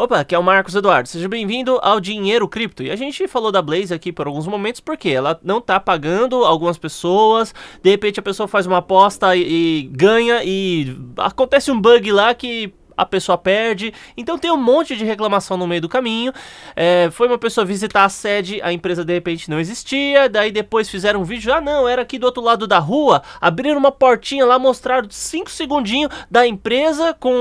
Opa, aqui é o Marcos Eduardo, seja bem-vindo ao Dinheiro Cripto. E a gente falou da Blaze aqui por alguns momentos porque ela não tá pagando algumas pessoas, de repente a pessoa faz uma aposta e, e ganha e acontece um bug lá que a pessoa perde. Então tem um monte de reclamação no meio do caminho. É, foi uma pessoa visitar a sede, a empresa de repente não existia. Daí depois fizeram um vídeo, ah não, era aqui do outro lado da rua. Abriram uma portinha lá, mostraram 5 segundinhos da empresa com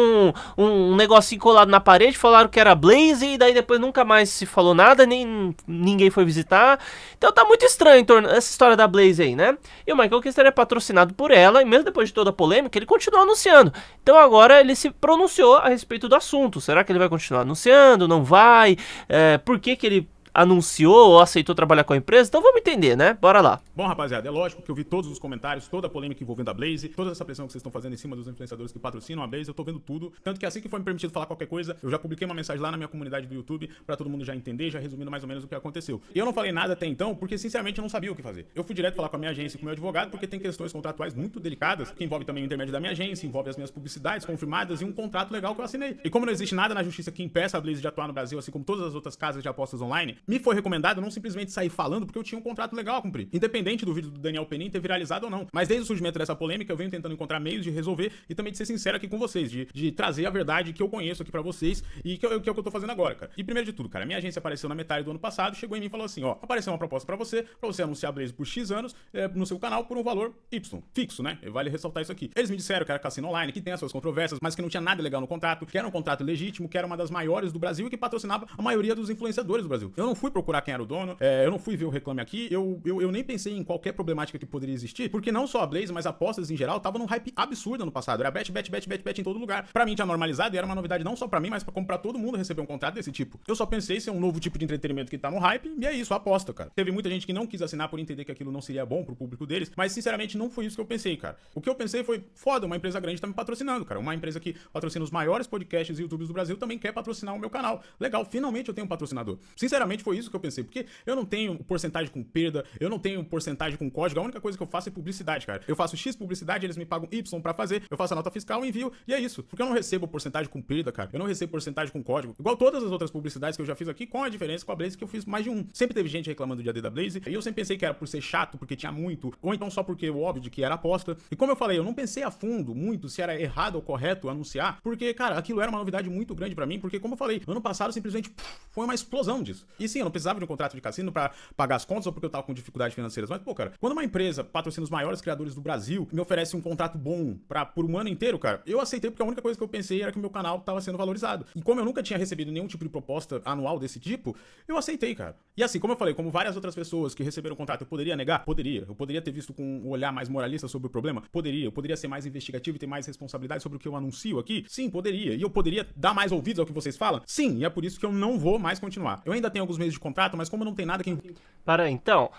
um, um negocinho colado na parede. Falaram que era Blaze e daí depois nunca mais se falou nada, nem ninguém foi visitar. Então tá muito estranho essa história da Blaze aí, né? E o Michael Kister é patrocinado por ela e mesmo depois de toda a polêmica, ele continua anunciando. Então agora ele se pronunciou anunciou a respeito do assunto. Será que ele vai continuar anunciando? Não vai? É, por que, que ele anunciou ou aceitou trabalhar com a empresa. Então vamos entender, né? Bora lá. Bom, rapaziada, é lógico que eu vi todos os comentários, toda a polêmica envolvendo a Blaze, toda essa pressão que vocês estão fazendo em cima dos influenciadores que patrocinam a Blaze, eu tô vendo tudo. Tanto que assim que foi me permitido falar qualquer coisa, eu já publiquei uma mensagem lá na minha comunidade do YouTube para todo mundo já entender, já resumindo mais ou menos o que aconteceu. E eu não falei nada até então, porque sinceramente eu não sabia o que fazer. Eu fui direto falar com a minha agência e com o meu advogado, porque tem questões contratuais muito delicadas, que envolve também o intermédio da minha agência, envolve as minhas publicidades confirmadas e um contrato legal que eu assinei. E como não existe nada na justiça que impeça a Blaze de atuar no Brasil, assim como todas as outras casas de apostas online, me foi recomendado não simplesmente sair falando, porque eu tinha um contrato legal a cumprir. Independente do vídeo do Daniel Penin ter viralizado ou não. Mas desde o surgimento dessa polêmica, eu venho tentando encontrar meios de resolver e também de ser sincero aqui com vocês, de, de trazer a verdade que eu conheço aqui para vocês e que, eu, que é o que eu tô fazendo agora, cara. E primeiro de tudo, cara, minha agência apareceu na metade do ano passado, chegou em mim e falou assim: ó, apareceu uma proposta para você, pra você anunciar Blaze por X anos é, no seu canal por um valor Y, fixo, né? Vale ressaltar isso aqui. Eles me disseram que era cassino online, que tem as suas controvérsias, mas que não tinha nada legal no contrato, que era um contrato legítimo, que era uma das maiores do Brasil e que patrocinava a maioria dos influenciadores do Brasil. Eu não fui procurar quem era o dono, é, eu não fui ver o reclame aqui, eu, eu, eu, nem pensei em qualquer problemática que poderia existir, porque não só a Blaze, mas apostas em geral estavam num hype absurdo no passado. Era bet, bet, bet, bet, bet em todo lugar. Para mim tinha normalizado e era uma novidade não só para mim, mas pra comprar todo mundo receber um contrato desse tipo. Eu só pensei ser é um novo tipo de entretenimento que tá no hype, e é isso, aposta, cara. Teve muita gente que não quis assinar por entender que aquilo não seria bom pro público deles, mas sinceramente não foi isso que eu pensei, cara. O que eu pensei foi, foda, uma empresa grande tá me patrocinando, cara. Uma empresa que patrocina os maiores podcasts e youtubers do Brasil também quer patrocinar o meu canal. Legal, finalmente eu tenho um patrocinador. Sinceramente, basicamente foi isso que eu pensei, porque eu não tenho porcentagem com perda, eu não tenho porcentagem com código, a única coisa que eu faço é publicidade, cara. Eu faço X publicidade, eles me pagam Y para fazer, eu faço a nota fiscal, envio, e é isso. Porque eu não recebo porcentagem com perda, cara. Eu não recebo porcentagem com código. Igual todas as outras publicidades que eu já fiz aqui, com a diferença com a Blaze que eu fiz mais de um. Sempre teve gente reclamando de AD da Blaze, e eu sempre pensei que era por ser chato, porque tinha muito, ou então só porque o óbvio de que era aposta. E como eu falei, eu não pensei a fundo muito se era errado ou correto anunciar, porque, cara, aquilo era uma novidade muito grande para mim, porque como eu falei, ano passado simplesmente foi uma explosão disso. E sim, eu não precisava de um contrato de cassino para pagar as contas ou porque eu tava com dificuldades financeiras. Mas, pô, cara, quando uma empresa patrocina os maiores criadores do Brasil me oferece um contrato bom para por um ano inteiro, cara, eu aceitei porque a única coisa que eu pensei era que o meu canal tava sendo valorizado. E como eu nunca tinha recebido nenhum tipo de proposta anual desse tipo, eu aceitei, cara. E assim, como eu falei, como várias outras pessoas que receberam o contrato, eu poderia negar? Poderia. Eu poderia ter visto com um olhar mais moralista sobre o problema? Poderia. Eu poderia ser mais investigativo e ter mais responsabilidade sobre o que eu anuncio aqui? Sim, poderia. E eu poderia dar mais ouvidos ao que vocês falam? Sim, e é por isso que eu não vou mais continuar. Eu ainda tenho alguns os meses de contrato, mas como não tem nada quem. Para, então.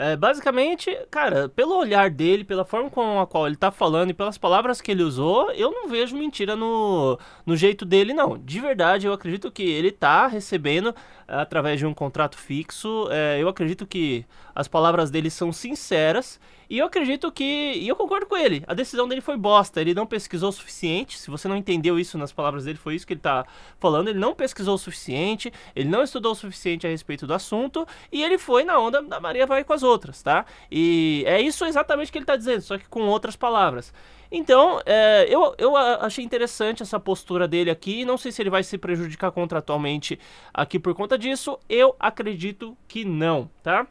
É, basicamente, cara, pelo olhar dele, pela forma com a qual ele tá falando e pelas palavras que ele usou, eu não vejo mentira no, no jeito dele, não. De verdade, eu acredito que ele tá recebendo é, através de um contrato fixo. É, eu acredito que as palavras dele são sinceras e eu acredito que. E eu concordo com ele. A decisão dele foi bosta. Ele não pesquisou o suficiente. Se você não entendeu isso nas palavras dele, foi isso que ele tá falando. Ele não pesquisou o suficiente. Ele não estudou o suficiente a respeito do assunto. E ele foi na onda da Maria vai com as outras, tá? E é isso exatamente que ele tá dizendo, só que com outras palavras. Então, é, eu, eu achei interessante essa postura dele aqui. Não sei se ele vai se prejudicar contratualmente aqui por conta disso. Eu acredito que não, tá?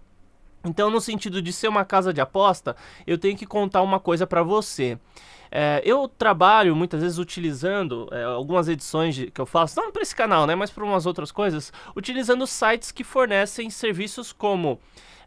Então, no sentido de ser uma casa de aposta, eu tenho que contar uma coisa para você. É, eu trabalho muitas vezes utilizando é, algumas edições de, que eu faço, não para esse canal, né, mas para umas outras coisas, utilizando sites que fornecem serviços como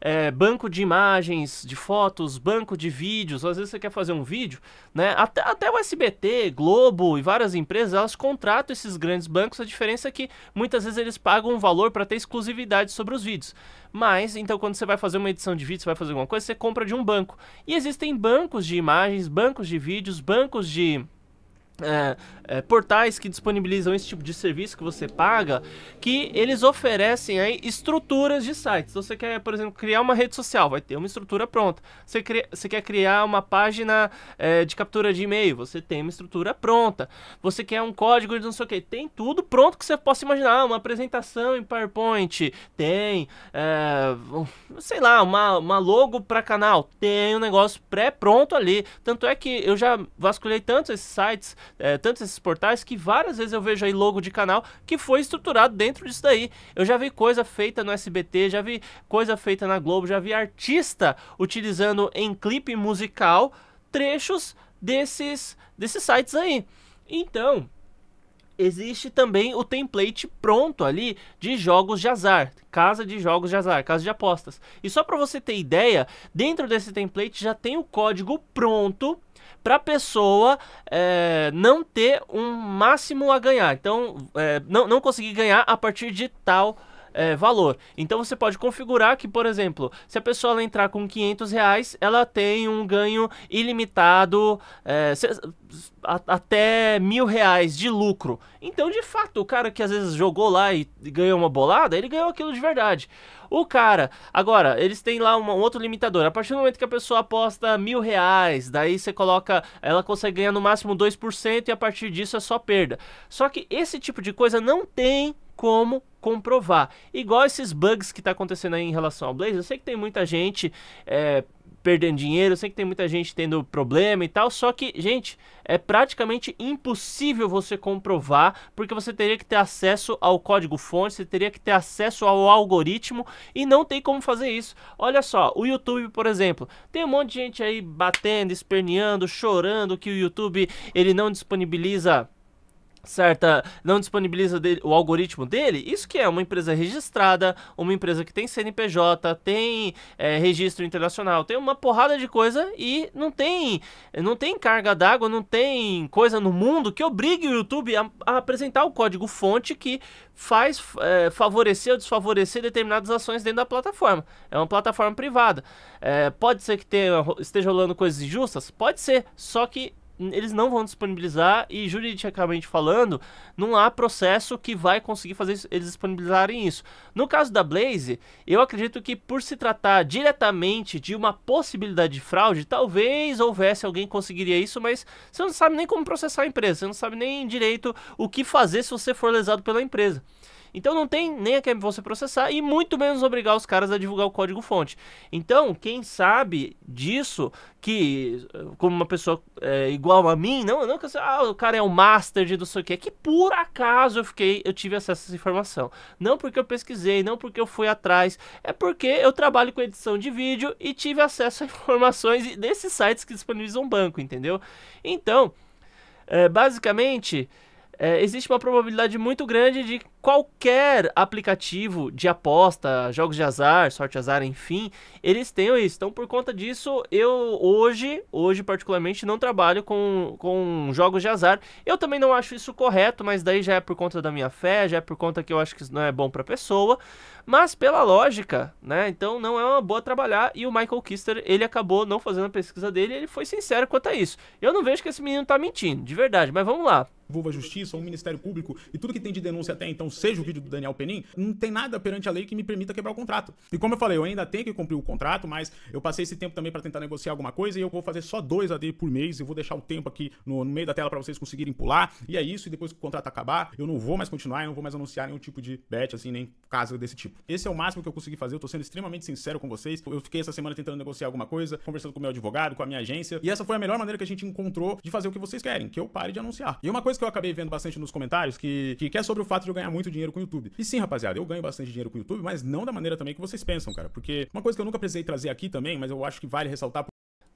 é, banco de imagens, de fotos, banco de vídeos. Às vezes você quer fazer um vídeo, né? Até, até o SBT, Globo e várias empresas elas contratam esses grandes bancos. A diferença é que muitas vezes eles pagam um valor para ter exclusividade sobre os vídeos. Mas, então, quando você vai fazer uma edição de vídeo, você vai fazer alguma coisa, você compra de um banco. E existem bancos de imagens, bancos de vídeos bancos de é, é, portais que disponibilizam esse tipo de serviço que você paga, que eles oferecem aí estruturas de sites. Então, você quer, por exemplo, criar uma rede social, vai ter uma estrutura pronta. Você, você quer criar uma página é, de captura de e-mail, você tem uma estrutura pronta. Você quer um código de não sei o que, tem tudo pronto que você possa imaginar. Ah, uma apresentação em PowerPoint, tem, é, sei lá, uma, uma logo para canal, tem um negócio pré-pronto ali. Tanto é que eu já vasculhei tantos esses sites é, tantos esses portais que várias vezes eu vejo aí logo de canal que foi estruturado dentro disso daí. Eu já vi coisa feita no SBT, já vi coisa feita na Globo, já vi artista utilizando em clipe musical trechos desses, desses sites aí. Então, existe também o template pronto ali de jogos de azar, casa de jogos de azar, casa de apostas. E só para você ter ideia, dentro desse template já tem o código pronto para a pessoa é, não ter um máximo a ganhar. Então, é, não, não conseguir ganhar a partir de tal é, valor. Então você pode configurar que, por exemplo, se a pessoa entrar com 500 reais, ela tem um ganho ilimitado é, se, a, até mil reais de lucro. Então, de fato, o cara que às vezes jogou lá e, e ganhou uma bolada, ele ganhou aquilo de verdade. O cara, agora, eles têm lá uma, um outro limitador. A partir do momento que a pessoa aposta mil reais, daí você coloca, ela consegue ganhar no máximo 2% e a partir disso é só perda. Só que esse tipo de coisa não tem como comprovar. Igual esses bugs que está acontecendo aí em relação ao Blaze, eu sei que tem muita gente é, perdendo dinheiro, eu sei que tem muita gente tendo problema e tal, só que, gente, é praticamente impossível você comprovar, porque você teria que ter acesso ao código-fonte, você teria que ter acesso ao algoritmo e não tem como fazer isso. Olha só, o YouTube, por exemplo, tem um monte de gente aí batendo, esperneando, chorando que o YouTube ele não disponibiliza certa não disponibiliza dele, o algoritmo dele, isso que é uma empresa registrada, uma empresa que tem CNPJ, tem é, registro internacional, tem uma porrada de coisa e não tem não tem carga d'água, não tem coisa no mundo que obrigue o YouTube a, a apresentar o código fonte que faz é, favorecer ou desfavorecer determinadas ações dentro da plataforma. É uma plataforma privada. É, pode ser que tenha, esteja rolando coisas injustas? Pode ser, só que eles não vão disponibilizar e juridicamente falando, não há processo que vai conseguir fazer eles disponibilizarem isso. No caso da Blaze, eu acredito que por se tratar diretamente de uma possibilidade de fraude, talvez houvesse alguém que conseguiria isso, mas você não sabe nem como processar a empresa, você não sabe nem direito o que fazer se você for lesado pela empresa. Então não tem nem a quem você processar e muito menos obrigar os caras a divulgar o código fonte. Então, quem sabe disso, que como uma pessoa é, igual a mim, não, não que ah, o cara é o um master de não sei o que, é que por acaso eu fiquei, eu tive acesso a essa informação. Não porque eu pesquisei, não porque eu fui atrás, é porque eu trabalho com edição de vídeo e tive acesso a informações desses sites que disponibilizam banco, entendeu? Então, é, basicamente, é, existe uma probabilidade muito grande de qualquer aplicativo de aposta, jogos de azar, sorte azar, enfim, eles tenham isso. Então, por conta disso, eu hoje, hoje particularmente, não trabalho com, com jogos de azar. Eu também não acho isso correto, mas daí já é por conta da minha fé, já é por conta que eu acho que isso não é bom para a pessoa. Mas pela lógica, né? Então não é uma boa trabalhar. E o Michael Kister, ele acabou não fazendo a pesquisa dele, ele foi sincero quanto a isso. Eu não vejo que esse menino tá mentindo, de verdade, mas vamos lá envolva a justiça ou o Ministério Público e tudo que tem de denúncia até então seja o vídeo do Daniel Penin, não tem nada perante a lei que me permita quebrar o contrato. E como eu falei, eu ainda tenho que cumprir o contrato, mas eu passei esse tempo também para tentar negociar alguma coisa e eu vou fazer só dois AD por mês. e vou deixar o tempo aqui no, no meio da tela para vocês conseguirem pular. E é isso. E depois que o contrato acabar, eu não vou mais continuar, e não vou mais anunciar nenhum tipo de bet, assim, nem caso desse tipo. Esse é o máximo que eu consegui fazer. Eu tô sendo extremamente sincero com vocês. Eu fiquei essa semana tentando negociar alguma coisa, conversando com o meu advogado, com a minha agência. E essa foi a melhor maneira que a gente encontrou de fazer o que vocês querem, que eu pare de anunciar. E uma coisa que eu acabei vendo bastante nos comentários, que, que, que, é sobre o fato de eu ganhar muito dinheiro com o YouTube. E sim, rapaziada, eu ganho bastante dinheiro com o YouTube, mas não da maneira também que vocês pensam, cara. Porque uma coisa que eu nunca precisei trazer aqui também, mas eu acho que vale ressaltar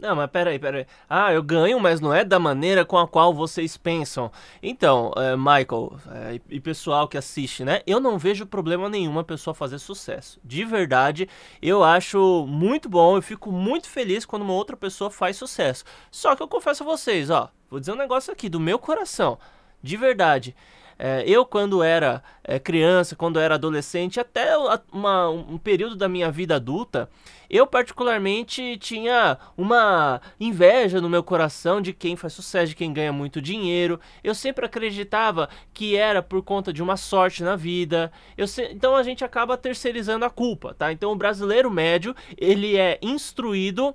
não, mas peraí, peraí. Ah, eu ganho, mas não é da maneira com a qual vocês pensam. Então, é, Michael é, e pessoal que assiste, né? Eu não vejo problema nenhum a pessoa fazer sucesso. De verdade, eu acho muito bom, eu fico muito feliz quando uma outra pessoa faz sucesso. Só que eu confesso a vocês, ó, vou dizer um negócio aqui do meu coração. De verdade. É, eu, quando era é, criança, quando era adolescente, até uma, um período da minha vida adulta, eu particularmente tinha uma inveja no meu coração de quem faz sucesso, de quem ganha muito dinheiro. Eu sempre acreditava que era por conta de uma sorte na vida. Se... Então a gente acaba terceirizando a culpa, tá? Então o brasileiro médio, ele é instruído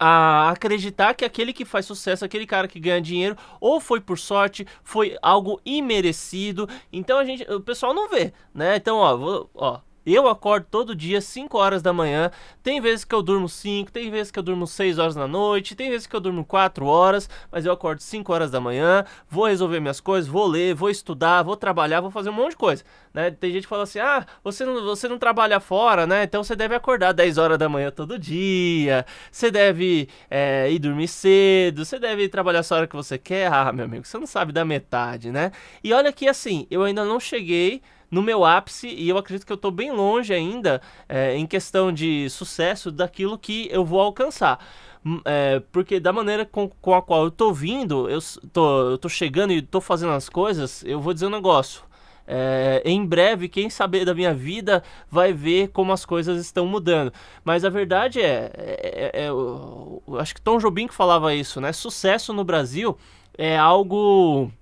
a acreditar que aquele que faz sucesso, aquele cara que ganha dinheiro, ou foi por sorte, foi algo imerecido. Então a gente, o pessoal não vê, né? Então, ó, vou, ó, eu acordo todo dia 5 horas da manhã. Tem vezes que eu durmo 5, tem vezes que eu durmo 6 horas na noite, tem vezes que eu durmo 4 horas, mas eu acordo 5 horas da manhã, vou resolver minhas coisas, vou ler, vou estudar, vou trabalhar, vou fazer um monte de coisa, né? Tem gente que fala assim: "Ah, você não, você não trabalha fora, né? Então você deve acordar 10 horas da manhã todo dia. Você deve é, ir dormir cedo, você deve trabalhar só a hora que você quer". Ah, meu amigo, você não sabe da metade, né? E olha que assim, eu ainda não cheguei no meu ápice e eu acredito que eu estou bem longe ainda é, em questão de sucesso daquilo que eu vou alcançar. É, porque da maneira com, com, a qual eu tô vindo, eu tô, eu tô chegando e tô fazendo as coisas, eu vou dizer um negócio. É, em breve, quem saber da minha vida vai ver como as coisas estão mudando. Mas a verdade é, é, é eu, é, eu acho que Tom Jobim que falava isso, né? Sucesso no Brasil é algo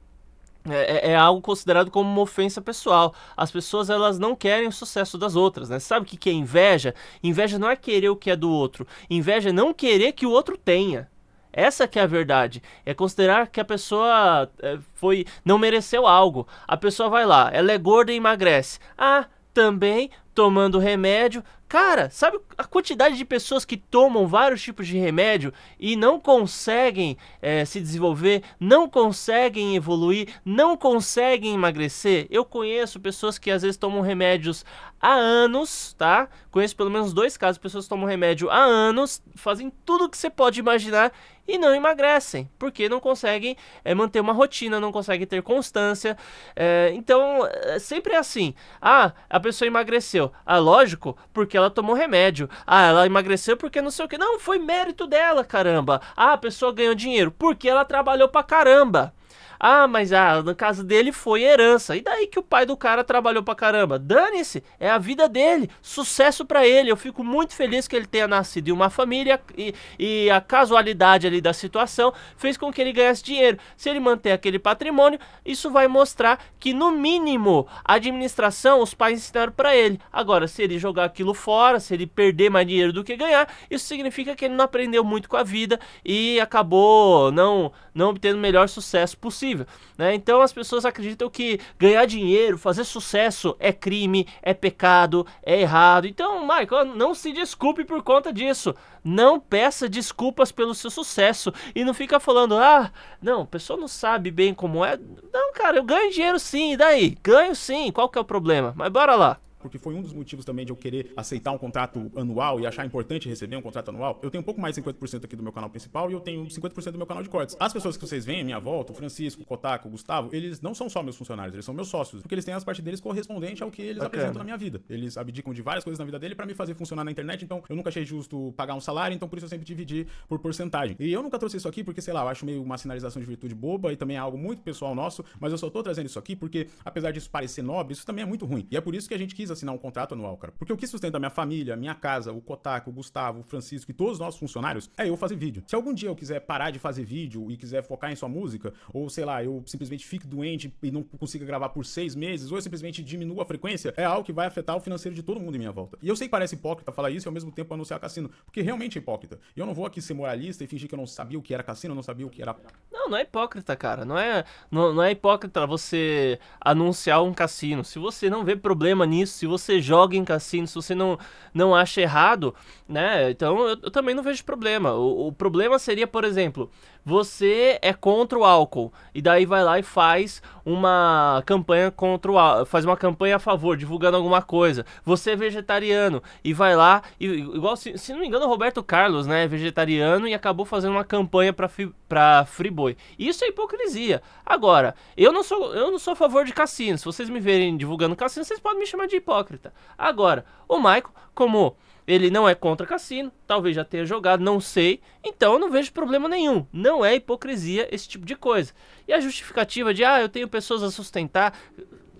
é, é, é, algo considerado como uma ofensa pessoal. As pessoas elas não querem o sucesso das outras, né? Sabe o que é inveja? Inveja não é querer o que é do outro. Inveja é não querer que o outro tenha. Essa que é a verdade. É considerar que a pessoa é, foi não mereceu algo. A pessoa vai lá, ela é gorda e emagrece. Ah, também tomando remédio. Cara, sabe a quantidade de pessoas que tomam vários tipos de remédio e não conseguem é, se desenvolver, não conseguem evoluir, não conseguem emagrecer? Eu conheço pessoas que às vezes tomam remédios há anos, tá? Conheço pelo menos dois casos, pessoas que tomam remédio há anos, fazem tudo o que você pode imaginar e não emagrecem, porque não conseguem é, manter uma rotina, não conseguem ter constância. É, então, é, sempre é assim: ah, a pessoa emagreceu. Ah, lógico, porque ela tomou remédio. Ah, ela emagreceu porque não sei o que. Não, foi mérito dela, caramba. Ah, a pessoa ganhou dinheiro porque ela trabalhou pra caramba. Ah, mas ah, no caso dele foi herança. E daí que o pai do cara trabalhou pra caramba? Dane-se, é a vida dele. Sucesso para ele. Eu fico muito feliz que ele tenha nascido em uma família e, e a casualidade ali da situação fez com que ele ganhasse dinheiro. Se ele manter aquele patrimônio, isso vai mostrar que no mínimo a administração os pais ensinaram para ele. Agora, se ele jogar aquilo fora, se ele perder mais dinheiro do que ganhar, isso significa que ele não aprendeu muito com a vida e acabou não não obtendo o melhor sucesso possível possível. Né? Então as pessoas acreditam que ganhar dinheiro, fazer sucesso é crime, é pecado, é errado. Então, Michael, não se desculpe por conta disso. Não peça desculpas pelo seu sucesso e não fica falando, ah, não, a pessoa não sabe bem como é. Não, cara, eu ganho dinheiro sim, e daí? Ganho sim, qual que é o problema? Mas bora lá porque foi um dos motivos também de eu querer aceitar um contrato anual e achar importante receber um contrato anual, eu tenho um pouco mais de 50% aqui do meu canal principal e eu tenho 50% do meu canal de cortes. As pessoas que vocês veem à minha volta, o Francisco, o Kotaku, o Gustavo, eles não são só meus funcionários, eles são meus sócios, porque eles têm as partes deles correspondente ao que eles apresentam na minha vida. Eles abdicam de várias coisas na vida dele para me fazer funcionar na internet, então eu nunca achei justo pagar um salário, então por isso eu sempre dividi por porcentagem. E eu nunca trouxe isso aqui porque, sei lá, eu acho meio uma sinalização de virtude boba e também é algo muito pessoal nosso, mas eu só tô trazendo isso aqui porque, apesar disso parecer nobre, isso também é muito ruim. E é por isso que a gente quis quis assinar um contrato anual, cara. Porque o que sustenta minha família, minha casa, o Kotaku, o Gustavo, o Francisco e todos os nossos funcionários é eu fazer vídeo. Se algum dia eu quiser parar de fazer vídeo e quiser focar em sua música, ou sei lá, eu simplesmente fique doente e não consiga gravar por seis meses, ou eu simplesmente diminua a frequência, é algo que vai afetar o financeiro de todo mundo em minha volta. E eu sei que parece hipócrita falar isso e ao mesmo tempo anunciar cassino, porque realmente é hipócrita. E eu não vou aqui ser moralista e fingir que eu não sabia o que era cassino, não sabia o que era. Não, não é hipócrita, cara. Não é, não, não é hipócrita você anunciar um cassino. Se você não vê problema nisso, se você joga em cassino, se você não, não acha errado, né? Então eu, eu também não vejo problema. O, o, problema seria, por exemplo, você é contra o álcool e daí vai lá e faz uma campanha contra o faz uma campanha a favor, divulgando alguma coisa. Você é vegetariano e vai lá, e, igual se, se não me engano, Roberto Carlos, né? É vegetariano e acabou fazendo uma campanha para para boy Isso é hipocrisia. Agora, eu não sou eu não sou a favor de cassino. Se vocês me verem divulgando cassino, vocês podem me chamar de hipócrita. Agora, o Michael, como ele não é contra cassino, talvez já tenha jogado, não sei. Então eu não vejo problema nenhum. Não é hipocrisia esse tipo de coisa. E a justificativa de, ah, eu tenho pessoas a sustentar.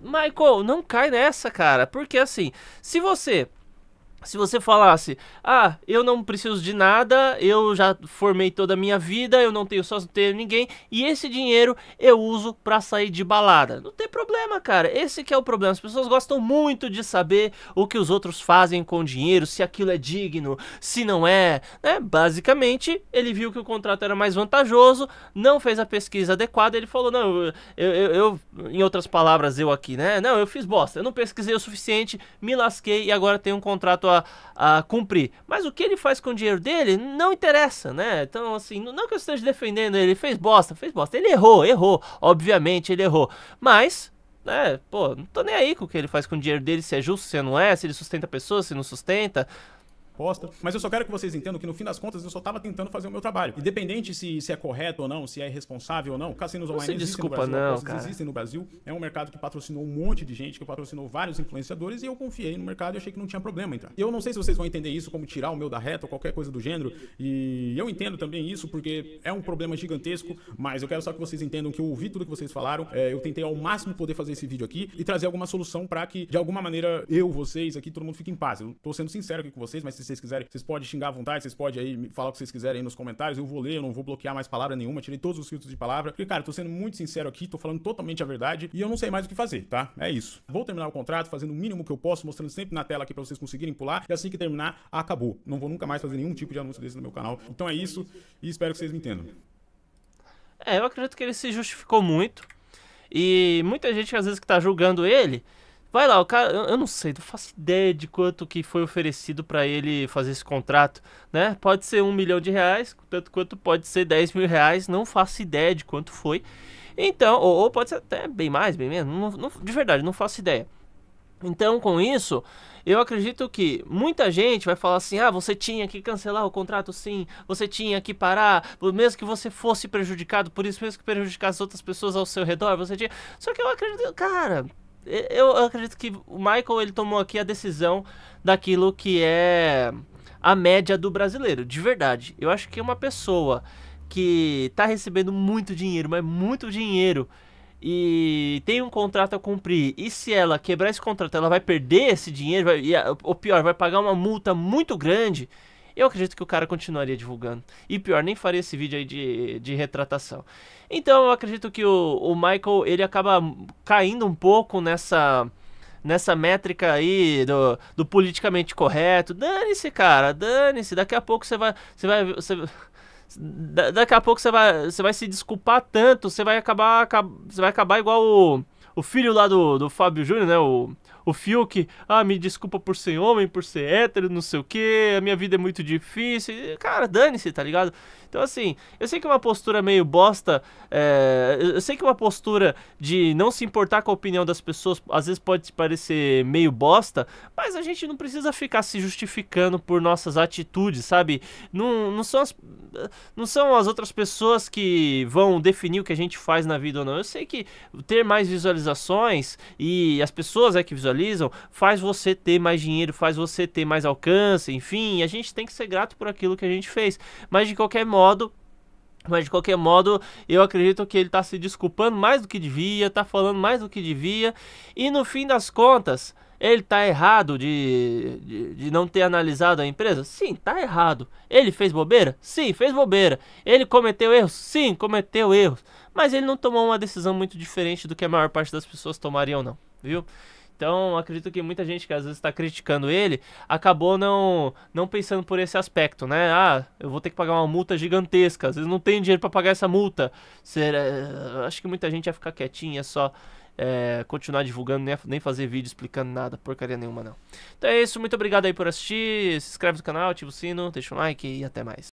Michael, não cai nessa, cara. Porque assim, se você se você falasse, ah, eu não preciso de nada, eu já formei toda a minha vida, eu não tenho só não tenho ninguém, e esse dinheiro eu uso para sair de balada. Não tem problema, cara. Esse que é o problema. As pessoas gostam muito de saber o que os outros fazem com o dinheiro, se aquilo é digno, se não é. Né? Basicamente, ele viu que o contrato era mais vantajoso, não fez a pesquisa adequada, ele falou, não, eu, eu, eu em outras palavras, eu aqui, né? Não, eu fiz bosta, eu não pesquisei o suficiente, me lasquei e agora tenho um contrato disposto a, a cumprir. Mas o que ele faz com o dinheiro dele não interessa, né? Então, assim, não que eu esteja defendendo ele, fez bosta, fez bosta. Ele errou, errou, obviamente ele errou. Mas né? Pô, não tô nem aí com o que ele faz com o dinheiro dele, se é justo, se é, não é, se ele sustenta pessoas, se não sustenta. Mas eu só quero que vocês entendam que no fim das contas eu só estava tentando fazer o meu trabalho. Independente se, se é correto ou não, se é responsável ou não, cassinos online existem desculpa, no Brasil. Não, cara. existem no Brasil. É um mercado que patrocinou um monte de gente, que patrocinou vários influenciadores e eu confiei no mercado e achei que não tinha problema entrar. Eu não sei se vocês vão entender isso como tirar o meu da reta ou qualquer coisa do gênero. E eu entendo também isso porque é um problema gigantesco, mas eu quero só que vocês entendam que eu ouvi tudo que vocês falaram. É, eu tentei ao máximo poder fazer esse vídeo aqui e trazer alguma solução para que, de alguma maneira, eu, vocês aqui, todo mundo fique em paz. Eu tô sendo sincero aqui com vocês, mas se vocês quiserem. Vocês podem xingar à vontade, vocês podem aí falar o que vocês quiserem aí nos comentários. Eu vou ler, eu não vou bloquear mais palavra nenhuma. Tirei todos os filtros de palavra. Porque, cara, eu tô sendo muito sincero aqui, tô falando totalmente a verdade e eu não sei mais o que fazer, tá? É isso. Vou terminar o contrato fazendo o mínimo que eu posso, mostrando sempre na tela aqui pra vocês conseguirem pular. E assim que terminar, acabou. Não vou nunca mais fazer nenhum tipo de anúncio desse no meu canal. Então é isso e espero que vocês me entendam. É, eu acredito que ele se justificou muito. E muita gente, às vezes, que tá julgando ele, Vai lá, o cara, eu, eu não sei, não faço ideia de quanto que foi oferecido para ele fazer esse contrato, né? Pode ser um milhão de reais, tanto quanto pode ser 10 mil reais, não faço ideia de quanto foi. Então, ou, ou pode ser até bem mais, bem menos, não, não, de verdade, não faço ideia. Então, com isso, eu acredito que muita gente vai falar assim: ah, você tinha que cancelar o contrato, sim, você tinha que parar, mesmo que você fosse prejudicado por isso, mesmo que prejudicasse outras pessoas ao seu redor, você tinha. Só que eu acredito, cara, eu acredito que o Michael ele tomou aqui a decisão daquilo que é a média do brasileiro, de verdade. Eu acho que é uma pessoa que tá recebendo muito dinheiro, mas muito dinheiro, e tem um contrato a cumprir, e se ela quebrar esse contrato, ela vai perder esse dinheiro, vai, e, ou pior, vai pagar uma multa muito grande eu acredito que o cara continuaria divulgando. E pior, nem faria esse vídeo aí de, de retratação. Então eu acredito que o, o Michael ele acaba caindo um pouco nessa nessa métrica aí do, do politicamente correto. Dane-se, cara, dane-se. Daqui a pouco você vai. Você vai. Você... daqui a pouco você vai, você vai se desculpar tanto, você vai acabar. Você vai acabar igual o, o filho lá do, do Fábio Júnior, né? O, o Fiuk, ah, me desculpa por ser homem, por ser hétero, não sei o que, a minha vida é muito difícil. Cara, dane-se, tá ligado? Então, assim, eu sei que é uma postura meio bosta, é... eu sei que é uma postura de não se importar com a opinião das pessoas às vezes pode parecer meio bosta, mas a gente não precisa ficar se justificando por nossas atitudes, sabe? Não, não, são, as, não são as outras pessoas que vão definir o que a gente faz na vida ou não. Eu sei que ter mais visualizações e as pessoas é que visualizam visualizam, faz você ter mais dinheiro, faz você ter mais alcance, enfim, a gente tem que ser grato por aquilo que a gente fez. Mas de qualquer modo, mas de qualquer modo, eu acredito que ele está se desculpando mais do que devia, está falando mais do que devia, e no fim das contas, ele está errado de, de, de, não ter analisado a empresa? Sim, está errado. Ele fez bobeira? Sim, fez bobeira. Ele cometeu erros? Sim, cometeu erros. Mas ele não tomou uma decisão muito diferente do que a maior parte das pessoas tomariam, não, viu? Então, acredito que muita gente que às vezes está criticando ele acabou não, não pensando por esse aspecto, né? Ah, eu vou ter que pagar uma multa gigantesca, às vezes não tem dinheiro para pagar essa multa. Será... Acho que muita gente ia ficar quietinha só. É, continuar divulgando, nem, nem fazer vídeo explicando nada, porcaria nenhuma não. Então é isso, muito obrigado aí por assistir, se inscreve no canal, ativa o sino, deixa um like e até mais.